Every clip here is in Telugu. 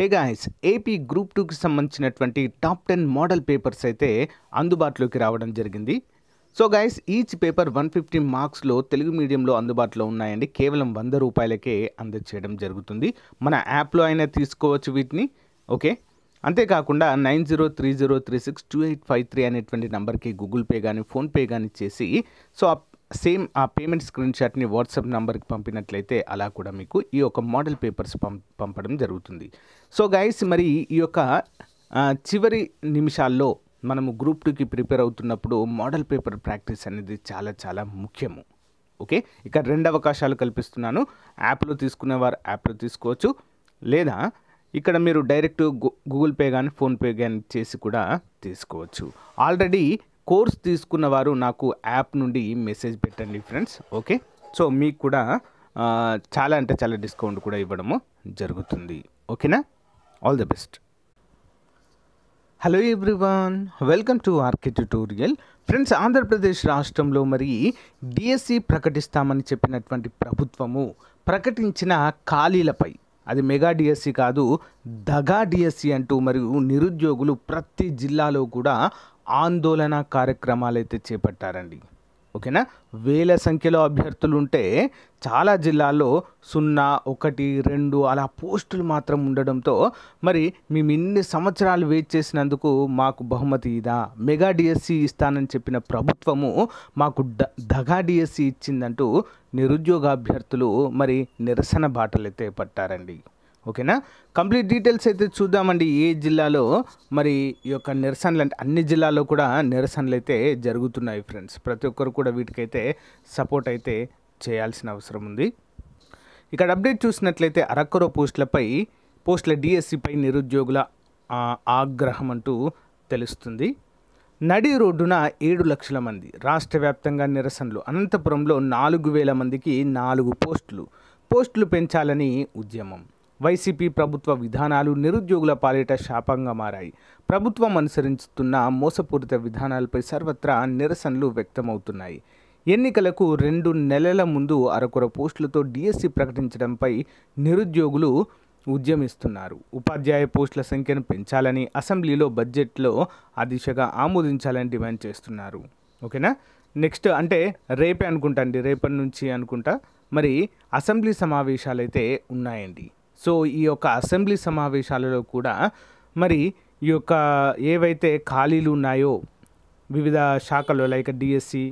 హే గాయస్ ఏపీ గ్రూప్ టూకి సంబంధించినటువంటి టాప్ టెన్ మోడల్ పేపర్స్ అయితే అందుబాటులోకి రావడం జరిగింది so guys each paper one fifty మార్క్స్లో తెలుగు మీడియంలో అందుబాటులో ఉన్నాయండి కేవలం వంద రూపాయలకే అందచేయడం జరుగుతుంది మన యాప్లో అయినా తీసుకోవచ్చు వీటిని ఓకే అంతేకాకుండా nine zero three zero three six two eight five three అనేటువంటి నెంబర్కి గూగుల్ పే కానీ ఫోన్పే కానీ చేసి సో సేమ్ ఆ పేమెంట్ స్క్రీన్ షాట్ని వాట్సాప్ నెంబర్కి పంపినట్లయితే అలా కూడా మీకు ఈ యొక్క మోడల్ పేపర్స్ పంపడం జరుగుతుంది సో గైస్ మరి ఈ యొక్క చివరి నిమిషాల్లో మనము గ్రూప్ టూకి ప్రిపేర్ అవుతున్నప్పుడు మోడల్ పేపర్ ప్రాక్టీస్ అనేది చాలా చాలా ముఖ్యము ఓకే ఇక రెండు అవకాశాలు కల్పిస్తున్నాను యాప్లో తీసుకునేవారు యాప్లో తీసుకోవచ్చు లేదా ఇక్కడ మీరు డైరెక్ట్ గూగుల్ పే కానీ ఫోన్పే కానీ చేసి కూడా తీసుకోవచ్చు ఆల్రెడీ కోర్స్ తీసుకున్న వారు నాకు యాప్ నుండి మెసేజ్ పెట్టండి ఫ్రెండ్స్ ఓకే సో మీకు కూడా చాలా అంటే చాలా డిస్కౌంట్ కూడా ఇవ్వడము జరుగుతుంది ఓకేనా all the best hello everyone welcome to RK tutorial friends Andhra Pradesh రాష్ట్రంలో మరి డిఎస్సి ప్రకటిస్తామని చెప్పినటువంటి ప్రభుత్వము ప్రకటించిన ఖాళీలపై అది మెగా డిఎస్సి కాదు దగా డిఎస్సి అంటూ మరియు నిరుద్యోగులు ప్రతి జిల్లాలో కూడా ఆందోళన కార్యక్రమాలు అయితే చేపట్టారండి ఓకేనా వేల సంఖ్యలో అభ్యర్థులు ఉంటే చాలా జిల్లాల్లో సున్నా ఒకటి రెండు అలా పోస్టులు మాత్రం ఉండడంతో మరి మేము ఇన్ని సంవత్సరాలు వెయిట్ చేసినందుకు మాకు బహుమతి ఇదా మెగా డిఎస్సి ఇస్తానని చెప్పిన ప్రభుత్వము మాకు డ దగా డిఎస్సి ఇచ్చిందంటూ నిరుద్యోగ అభ్యర్థులు మరి నిరసన బాటలైతే పట్టారండి ఓకేనా కంప్లీట్ డీటెయిల్స్ అయితే చూద్దామండి ఏ జిల్లాలో మరి ఈ యొక్క నిరసనలు అంటే అన్ని జిల్లాల్లో కూడా నిరసనలు అయితే జరుగుతున్నాయి ఫ్రెండ్స్ ప్రతి ఒక్కరు కూడా వీటికైతే సపోర్ట్ అయితే చేయాల్సిన అవసరం ఉంది ఇక్కడ అప్డేట్ చూసినట్లయితే అరకొర పోస్టులపై పోస్టుల డిఎస్సిపై e నిరుద్యోగుల ఆగ్రహం అంటూ తెలుస్తుంది నడి రోడ్డున ఏడు లక్షల మంది రాష్ట్ర వ్యాప్తంగా నిరసనలు అనంతపురంలో నాలుగు వేల మందికి నాలుగు పోస్టులు పోస్టులు పెంచాలని ఉద్యమం వైసీపీ ప్రభుత్వ విధానాలు నిరుద్యోగుల పాలిట శాపంగా మారాయి ప్రభుత్వం అనుసరిస్తున్న మోసపూరిత విధానాలపై సర్వత్రా నిరసనలు వ్యక్తమవుతున్నాయి ఎన్నికలకు రెండు నెలల ముందు అరకొర పోస్టులతో డిఎస్సీ ప్రకటించడంపై నిరుద్యోగులు ఉద్యమిస్తున్నారు ఉపాధ్యాయ పోస్టుల సంఖ్యను పెంచాలని అసెంబ్లీలో బడ్జెట్లో ఆ దిశగా ఆమోదించాలని డిమాండ్ చేస్తున్నారు ఓకేనా నెక్స్ట్ అంటే రేపే అనుకుంటా అండి రేపటి నుంచి అనుకుంటా మరి అసెంబ్లీ సమావేశాలు అయితే ఉన్నాయండి సో ఈ యొక్క అసెంబ్లీ సమావేశాలలో కూడా మరి ఈ యొక్క ఏవైతే ఖాళీలు ఉన్నాయో వివిధ శాఖలో లైక్ డిఎస్సి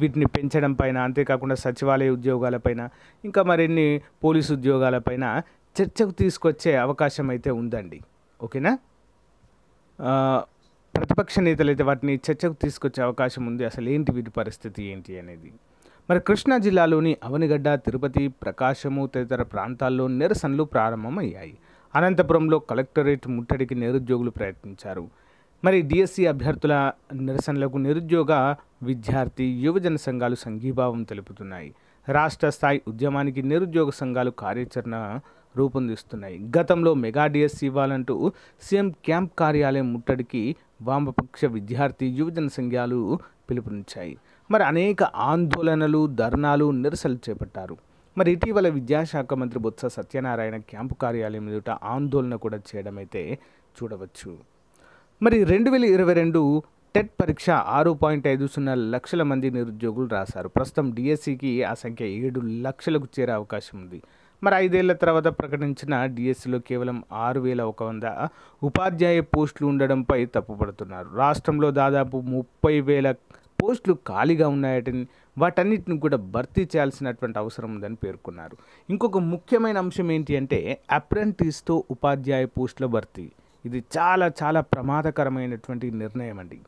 వీటిని పెంచడం పైన అంతేకాకుండా సచివాలయ ఉద్యోగాలపైన ఇంకా మరిన్ని పోలీసు ఉద్యోగాలపైన చర్చకు తీసుకొచ్చే అవకాశం అయితే ఉందండి ఓకేనా ప్రతిపక్ష నేతలు అయితే వాటిని చర్చకు తీసుకొచ్చే అవకాశం ఉంది అసలు ఏంటి వీటి పరిస్థితి ఏంటి అనేది మరి కృష్ణా జిల్లాలోని అవనిగడ్డ తిరుపతి ప్రకాశము తదితర ప్రాంతాల్లో నిరసనలు ప్రారంభమయ్యాయి అనంతపురంలో కలెక్టరేట్ ముట్టడికి నిరుద్యోగులు ప్రయత్నించారు మరి డిఎస్సి అభ్యర్థుల నిరసనలకు నిరుద్యోగ విద్యార్థి యువజన సంఘాలు సంఘీభావం తెలుపుతున్నాయి రాష్ట్ర స్థాయి ఉద్యమానికి నిరుద్యోగ సంఘాలు కార్యాచరణ రూపొందిస్తున్నాయి గతంలో మెగా డిఎస్సి ఇవ్వాలంటూ సీఎం క్యాంప్ కార్యాలయం ముట్టడికి వామపక్ష విద్యార్థి యువజన సంఘాలు పిలుపునిచ్చాయి మరి అనేక ఆందోళనలు ధర్నాలు నిరసనలు చేపట్టారు మరి ఇటీవల విద్యాశాఖ మంత్రి బొత్స సత్యనారాయణ క్యాంపు కార్యాలయం ఎదుట ఆందోళన కూడా చేయడమైతే చూడవచ్చు మరి రెండు వేల ఇరవై రెండు టెట్ పరీక్ష ఆరు పాయింట్ ఐదు సున్నా లక్షల మంది నిరుద్యోగులు రాశారు ప్రస్తుతం డిఎస్సికి ఆ సంఖ్య ఏడు లక్షలకు చేరే అవకాశం ఉంది మరి ఐదేళ్ల తర్వాత ప్రకటించిన డిఎస్సిలో కేవలం ఆరు వేల ఒక వంద ఉపాధ్యాయ పోస్టులు ఉండడంపై తప్పుపడుతున్నారు రాష్ట్రంలో దాదాపు ముప్పై వేల పోస్టులు ఖాళీగా ఉన్నాయని వాటన్నిటిని కూడా భర్తీ చేయాల్సినటువంటి అవసరం ఉందని పేర్కొన్నారు ఇంకొక ముఖ్యమైన అంశం ఏంటి అంటే అప్రెంటిస్తో ఉపాధ్యాయ పోస్టుల భర్తీ ఇది చాలా చాలా ప్రమాదకరమైనటువంటి నిర్ణయం అండి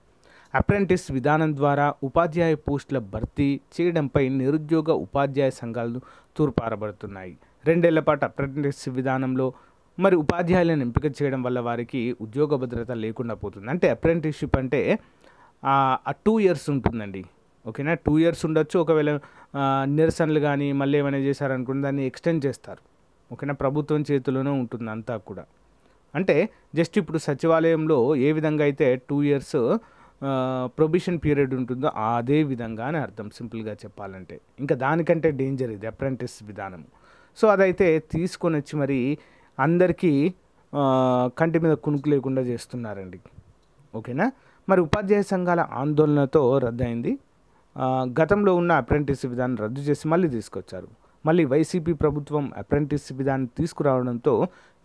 అప్రెంటిస్ విధానం ద్వారా ఉపాధ్యాయ పోస్టుల భర్తీ చేయడంపై నిరుద్యోగ ఉపాధ్యాయ సంఘాలు తూర్పారబడుతున్నాయి రెండేళ్ల పాటు అప్రెంటిస్ విధానంలో మరి ఉపాధ్యాయులను ఎంపిక చేయడం వల్ల వారికి ఉద్యోగ భద్రత లేకుండా పోతుంది అంటే అప్రెంటిస్షిప్ అంటే టూ ఇయర్స్ ఉంటుందండి ఓకేనా టూ ఇయర్స్ ఉండొచ్చు ఒకవేళ నిరసనలు కానీ మళ్ళీ ఏమైనా చేశారనుకుంటే దాన్ని ఎక్స్టెండ్ చేస్తారు ఓకేనా ప్రభుత్వం చేతిలోనే ఉంటుంది అంతా కూడా అంటే జస్ట్ ఇప్పుడు సచివాలయంలో ఏ విధంగా అయితే టూ ఇయర్స్ ప్రొబిషన్ పీరియడ్ ఉంటుందో అదే విధంగా అని అర్థం సింపుల్గా చెప్పాలంటే ఇంకా దానికంటే డేంజర్ ఇది అప్రెంటిస్ విధానం సో అదైతే తీసుకొని వచ్చి మరి అందరికీ కంటి మీద కునుకు లేకుండా చేస్తున్నారండి ఓకేనా మరి ఉపాధ్యాయ సంఘాల ఆందోళనతో రద్దయింది గతంలో ఉన్న అప్రెంటిస్ విధానం రద్దు చేసి మళ్ళీ తీసుకొచ్చారు మళ్ళీ వైసీపీ ప్రభుత్వం అప్రెంటిస్ విధానం తీసుకురావడంతో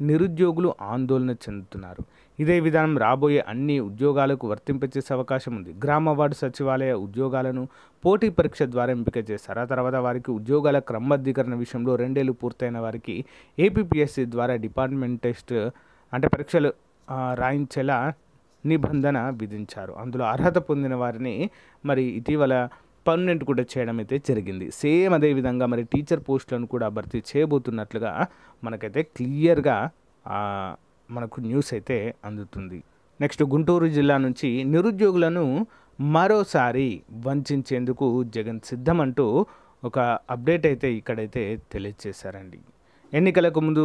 నిరుద్యోగులు ఆందోళన చెందుతున్నారు ఇదే విధానం రాబోయే అన్ని ఉద్యోగాలకు వర్తింపచేసే అవకాశం ఉంది గ్రామ వార్డు సచివాలయ ఉద్యోగాలను పోటీ పరీక్ష ద్వారా ఎంపిక చేశారు ఆ తర్వాత వారికి ఉద్యోగాల క్రమబద్ధీకరణ విషయంలో రెండేళ్లు పూర్తయిన వారికి ఏపీపీఎస్సీ ద్వారా డిపార్ట్మెంట్ టెస్ట్ అంటే పరీక్షలు రాయించేలా నిబంధన విధించారు అందులో అర్హత పొందిన వారిని మరి ఇటీవల పర్మనెంట్ కూడా చేయడం అయితే జరిగింది సేమ్ అదేవిధంగా మరి టీచర్ పోస్టులను కూడా భర్తీ చేయబోతున్నట్లుగా మనకైతే క్లియర్గా మనకు న్యూస్ అయితే అందుతుంది నెక్స్ట్ గుంటూరు జిల్లా నుంచి నిరుద్యోగులను మరోసారి వంచేందుకు జగన్ సిద్ధమంటూ ఒక అప్డేట్ అయితే ఇక్కడైతే తెలియజేశారండి ఎన్నికలకు ముందు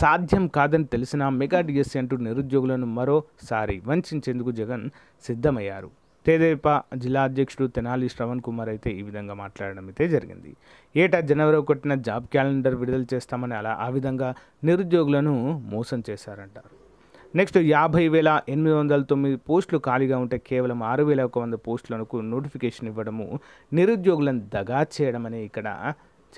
సాధ్యం కాదని తెలిసిన మెగా డిఎస్సీ అంటూ నిరుద్యోగులను మరోసారి వంచేందుకు జగన్ సిద్ధమయ్యారు తేదేపా జిల్లా అధ్యక్షుడు తెనాలి శ్రవణ్ కుమార్ అయితే ఈ విధంగా మాట్లాడడం అయితే జరిగింది ఏటా జనవరి ఒకటిన జాబ్ క్యాలెండర్ విడుదల చేస్తామని అలా ఆ విధంగా నిరుద్యోగులను మోసం చేశారంటారు నెక్స్ట్ యాభై వేల ఎనిమిది వందల తొమ్మిది పోస్టులు ఖాళీగా ఉంటే కేవలం ఆరు వేల ఒక వంద పోస్టులకు నోటిఫికేషన్ ఇవ్వడము నిరుద్యోగులను దగా చేయడం అని ఇక్కడ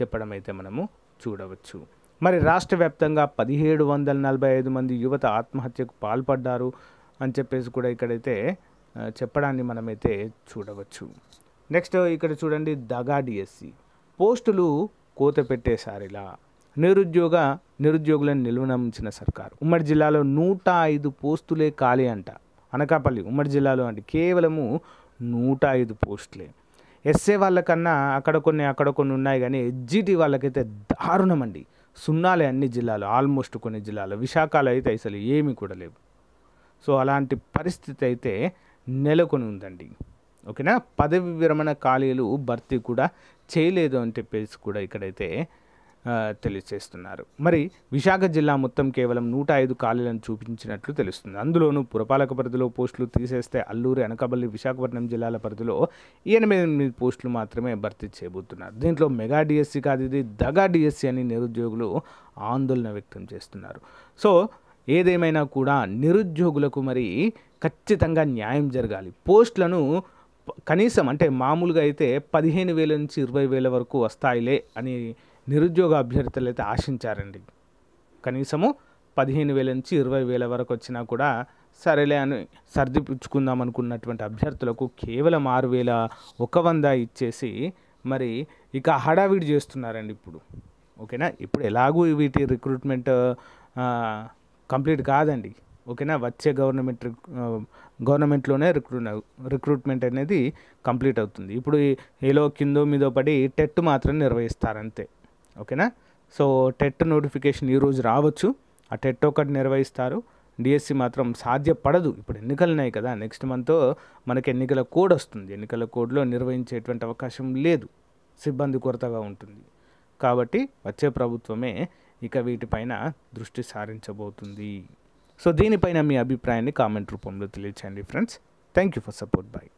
చెప్పడం అయితే మనము చూడవచ్చు మరి రాష్ట్ర వ్యాప్తంగా పదిహేడు వందల నలభై ఐదు మంది యువత ఆత్మహత్యకు పాల్పడ్డారు అని చెప్పేసి కూడా ఇక్కడైతే చెప్పడాన్ని మనమైతే చూడవచ్చు నెక్స్ట్ ఇక్కడ చూడండి దగా డిఎస్సి పోస్టులు కోత పెట్టేసారిలా నిరుద్యోగ నిరుద్యోగులను నిలువనమించిన సర్కారు ఉమ్మడి జిల్లాలో నూట ఐదు పోస్టులే ఖాళీ అంట అనకాపల్లి ఉమ్మడి జిల్లాలో అంటే కేవలము నూట ఐదు పోస్టులే ఎస్ఏ వాళ్ళకన్నా అక్కడ కొన్ని అక్కడ కొన్ని ఉన్నాయి కానీ ఎడ్జిటి వాళ్ళకైతే దారుణం అండి సున్నాలే అన్ని జిల్లాలు ఆల్మోస్ట్ కొన్ని జిల్లాలు విశాఖలో అయితే అసలు ఏమీ కూడా లేవు సో అలాంటి పరిస్థితి అయితే నెలకొని ఉందండి ఓకేనా పదవి విరమణ ఖాళీలు భర్తీ కూడా చేయలేదు అని చెప్పేసి కూడా ఇక్కడైతే తెలియజేస్తున్నారు మరి విశాఖ జిల్లా మొత్తం కేవలం నూట ఐదు ఖాళీలను చూపించినట్లు తెలుస్తుంది అందులోనూ పురపాలక పరిధిలో పోస్టులు తీసేస్తే అల్లూరి అనకాపల్లి విశాఖపట్నం జిల్లాల పరిధిలో ఎనిమిది ఎనిమిది పోస్టులు మాత్రమే భర్తీ చేయబోతున్నారు దీంట్లో మెగా డిఎస్సి కాదు ఇది దగా డిఎస్సి అని నిరుద్యోగులు ఆందోళన వ్యక్తం చేస్తున్నారు సో ఏదేమైనా కూడా నిరుద్యోగులకు మరి ఖచ్చితంగా న్యాయం జరగాలి పోస్టులను కనీసం అంటే మామూలుగా అయితే పదిహేను వేల నుంచి ఇరవై వేల వరకు వస్తాయిలే అని నిరుద్యోగ అభ్యర్థులు అయితే ఆశించారండి కనీసము పదిహేను వేల నుంచి ఇరవై వేల వరకు వచ్చినా కూడా సరేలే అని సర్దిపుచ్చుకుందాం అనుకున్నటువంటి అభ్యర్థులకు కేవలం ఆరు వేల ఒక వంద ఇచ్చేసి మరి ఇక హడావిడి చేస్తున్నారండి ఇప్పుడు ఓకేనా ఇప్పుడు ఎలాగూ వీటి రిక్రూట్మెంట్ కంప్లీట్ కాదండి ఓకేనా వచ్చే గవర్నమెంట్ గవర్నమెంట్లోనే రిక్రూట్ రిక్రూట్మెంట్ అనేది కంప్లీట్ అవుతుంది ఇప్పుడు ఏలో కిందో మీదో పడి టెట్ మాత్రం నిర్వహిస్తారంతే ఓకేనా సో టెట్ నోటిఫికేషన్ ఈరోజు రావచ్చు ఆ టెట్ ఒకటి నిర్వహిస్తారు డిఎస్సి మాత్రం సాధ్యపడదు ఇప్పుడు ఎన్నికలు ఉన్నాయి కదా నెక్స్ట్ మంత్ మనకి ఎన్నికల కోడ్ వస్తుంది ఎన్నికల కోడ్లో నిర్వహించేటువంటి అవకాశం లేదు సిబ్బంది కొరతగా ఉంటుంది కాబట్టి వచ్చే ప్రభుత్వమే ఇక వీటిపైన దృష్టి సారించబోతుంది సో దీనిపైన మీ అభిప్రాయాన్ని కామెంట్ రూపంలో తెలియచేయండి friends thank you for support bye